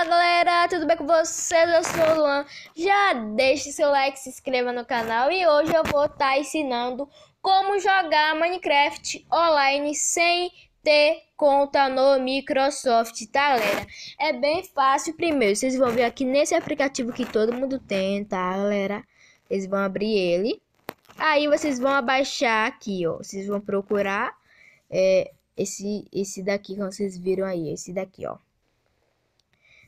Olá galera, tudo bem com vocês? Eu sou o Luan. Já deixe seu like, se inscreva no canal e hoje eu vou estar tá ensinando como jogar Minecraft online sem ter conta no Microsoft, tá galera? É bem fácil primeiro, vocês vão vir aqui nesse aplicativo que todo mundo tem, tá galera? Vocês vão abrir ele. Aí vocês vão abaixar aqui, ó. Vocês vão procurar é, esse, esse daqui que vocês viram aí, esse daqui, ó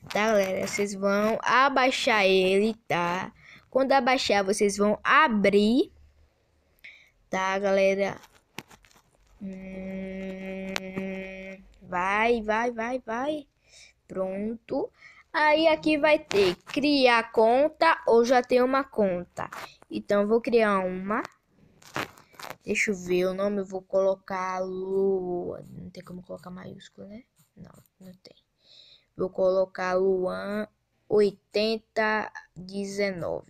tá, galera? Vocês vão abaixar ele, tá? Quando abaixar, vocês vão abrir, tá, galera? Hum, vai, vai, vai, vai. Pronto. Aí aqui vai ter criar conta ou já tem uma conta. Então vou criar uma. Deixa eu ver o nome, eu vou colocar lua. Não tem como colocar maiúsculo, né? Não, não tem. Vou colocar Luan 8019.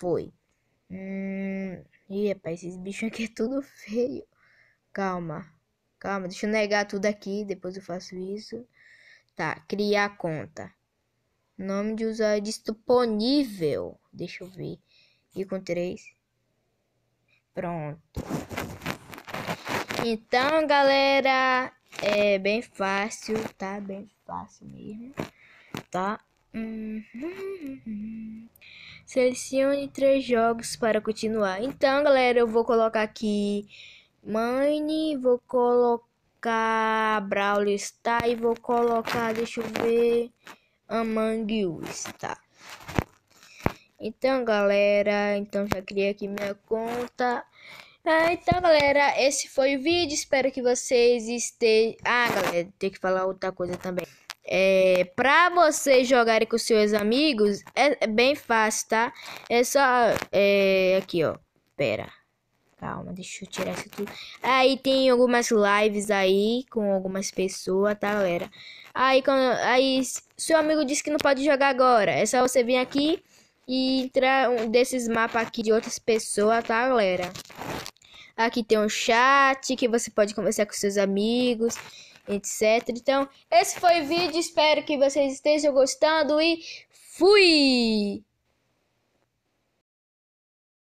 Foi. Hum, ih, rapaz, esses bichos aqui é tudo feio. Calma. Calma, deixa eu negar tudo aqui, depois eu faço isso. Tá, criar conta. Nome de usuário disponível. Deixa eu ver. E com três. Pronto. Então, galera, é bem fácil, tá? Bem fácil mesmo, tá? Hum, Selecione três jogos para continuar. Então, galera, eu vou colocar aqui Mine, vou colocar Brawl está e vou colocar, deixa eu ver, Among Us, tá? Então, galera, então já criei aqui minha conta. Ah, então, galera, esse foi o vídeo. Espero que vocês estejam... Ah, galera, tem que falar outra coisa também. É, pra vocês jogarem com seus amigos, é, é bem fácil, tá? É só... É, aqui, ó. Pera. Calma, deixa eu tirar isso tudo. Aí tem algumas lives aí com algumas pessoas, tá, galera? Aí, quando, aí seu amigo disse que não pode jogar agora. É só você vir aqui e entrar um desses mapas aqui de outras pessoas, tá, galera? Aqui tem um chat que você pode conversar com seus amigos, etc. Então, esse foi o vídeo. Espero que vocês estejam gostando e fui!